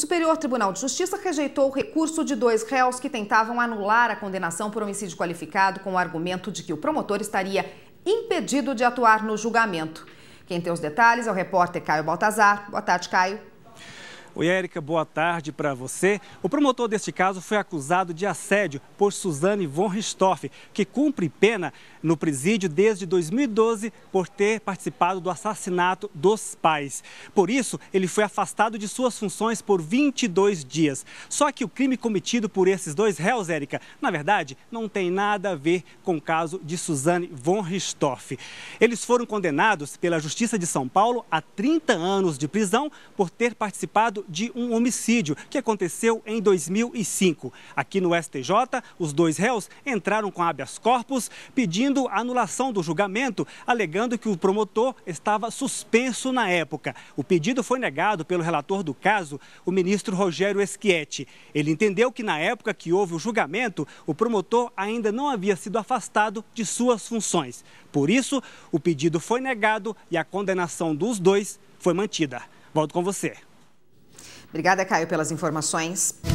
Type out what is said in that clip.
Superior Tribunal de Justiça rejeitou o recurso de dois réus que tentavam anular a condenação por homicídio qualificado com o argumento de que o promotor estaria impedido de atuar no julgamento. Quem tem os detalhes é o repórter Caio Baltazar. Boa tarde, Caio. Oi, Érica, boa tarde para você. O promotor deste caso foi acusado de assédio por Suzane von Ristoff, que cumpre pena no presídio desde 2012 por ter participado do assassinato dos pais. Por isso, ele foi afastado de suas funções por 22 dias. Só que o crime cometido por esses dois réus, Érica, na verdade, não tem nada a ver com o caso de Suzane von Ristoff. Eles foram condenados pela Justiça de São Paulo a 30 anos de prisão por ter participado acusado de um homicídio que aconteceu em 2005. Aqui no STJ, os dois réus entraram com habeas corpus pedindo anulação do julgamento, alegando que o promotor estava suspenso na época. O pedido foi negado pelo relator do caso, o ministro Rogério Esquietti. Ele entendeu que na época que houve o julgamento, o promotor ainda não havia sido afastado de suas funções. Por isso, o pedido foi negado e a condenação dos dois foi mantida. Volto com você. Obrigada, Caio, pelas informações.